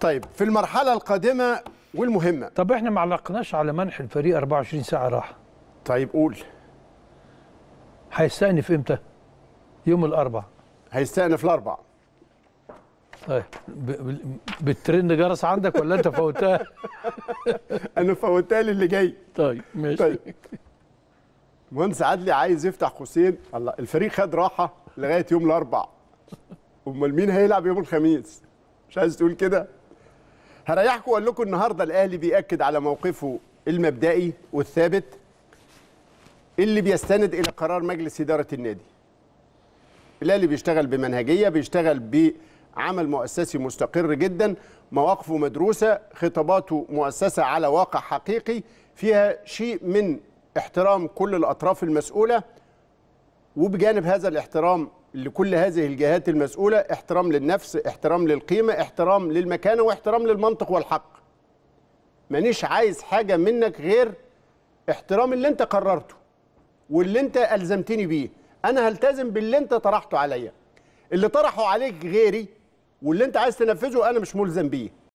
طيب في المرحله القادمه والمهمه طب احنا ما علقناش على منح الفريق 24 ساعه راحه طيب قول هيستأنف امتى؟ يوم الاربعاء هيستأنف الاربعاء طيب بترن جرس عندك ولا انت فوتها؟ انا فوتها للي جاي طيب ماشي طيب مهندس عدلي عايز يفتح قوسين الله الفريق خد راحه لغايه يوم الاربعاء امال مين هيلعب يوم الخميس؟ مش عايز تقول كده؟ هريحكم واقول لكم النهارده الاهلي بياكد على موقفه المبدئي والثابت اللي بيستند الى قرار مجلس اداره النادي. الاهلي بيشتغل بمنهجيه، بيشتغل بعمل مؤسسي مستقر جدا، مواقفه مدروسه، خطاباته مؤسسه على واقع حقيقي فيها شيء من احترام كل الاطراف المسؤوله وبجانب هذا الاحترام لكل هذه الجهات المسؤولة احترام للنفس احترام للقيمة احترام للمكانة واحترام للمنطق والحق مانيش عايز حاجة منك غير احترام اللي انت قررته واللي انت ألزمتني بيه أنا هلتزم باللي انت طرحته عليا اللي طرحه عليك غيري واللي انت عايز تنفذه أنا مش ملزم بيه